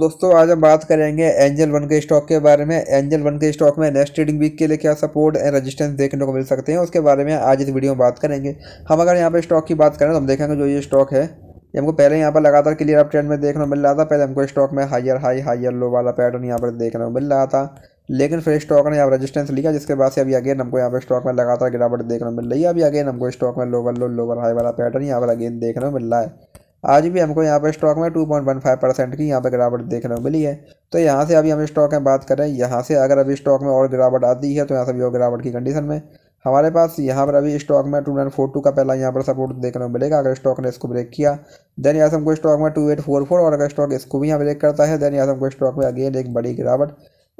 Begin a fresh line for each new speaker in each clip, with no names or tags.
दोस्तों आज हम बात करेंगे एंजल वन के स्टॉक के बारे में एंजल वन के स्टॉक में नेक्स्ट ट्रेडिंग वीक के लिए क्या सपोर्ट एंड रेजिस्टेंस देखने को मिल सकते हैं उसके बारे में आज इस वीडियो में बात करेंगे हम अगर यहाँ पे स्टॉक की बात करें तो हम देखेंगे जो ये स्टॉक है ये हमको पहले यहाँ पर लगातार क्लियर अप ट्रेंड में देखने को मिल रहा था पहले हमको स्टॉक में हायर हाई हाइयर लो वाला पैटर्न यहाँ पर देखने को मिल रहा था लेकिन फिर स्टॉक ने यहाँ रेजिस्टेंस लिया जिसके बाद से अभी अगेन हमको यहाँ पर स्टॉक में लगातार गिरावट देखने को मिल रही है अभी अगेन हमको स्टॉक में लोवर लो लोवर हाई वाला पैटर्न यहाँ पर अगेन देखने को मिल रहा है आज भी हमको यहाँ पर स्टॉक में two point one five percent की यहाँ पर गिरावट देखने को मिली है तो यहाँ से अभी हम स्टॉक में बात करें यहाँ से अगर अभी स्टॉक में और गिरावट आती है तो यहाँ से भी और गिरावट की कंडीशन में हमारे पास यहाँ पर अभी स्टॉक में टू नाइन फोर टू का पहला यहाँ पर सपोर्ट देखने को मिलेगा अगर स्टॉक ने इसको ब्रेक किया देन यहाँ से हमको स्टॉक में टू एट फोर फोर और अगर स्टॉक इसको भी यहाँ ब्रेक करता है देन यहाँ से हमको स्टॉक में अगेन एक बड़ी गिरावट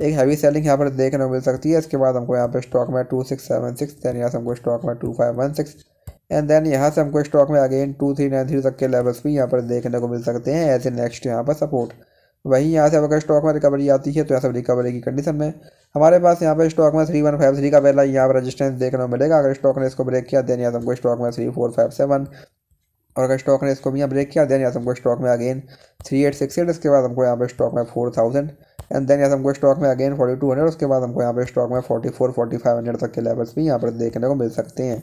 एक हैवी सेलिंग यहाँ पर देखने को मिल सकती है इसके बाद हमको यहाँ पर स्टॉक में two six seven six then यहाँ से हमको स्टॉक में two five one six and then यहाँ से हमको स्टॉक में again two three nine three तक के लेवल्स भी यहाँ पर देखने को मिल सकते हैं ऐसे नेक्स्ट यहाँ पर सपोर्ट वहीं यहाँ से अगर स्टॉक में रिकवरी आती है तो यहाँ से रिकवरी की कंडीशन में हमारे पास यहाँ पर स्टॉक में थ्री वन फाइव थ्री का पहला यहाँ पर रजिस्टेंस देखने को मिलेगा अगर स्टॉक ने इसको ब्रेक किया देन यहाँ हमको स्टॉक में थ्री फोर फाइव सेवन और अगर स्टॉक ने इसको भी यहाँ ब्रेक किया देन यहाँ हमको स्टॉक में again three eight six eight इसके बाद हमको यहाँ पर स्टॉक में फोर थाउजेंड एंड देन यहाँ हमको स्टॉक में अगेन फोर्टी टू हंड्रेड उसके बाद हमको यहाँ पर स्टॉक में forty four forty five hundred तक के लेवल्स भी यहाँ पर देखने को मिल सकते हैं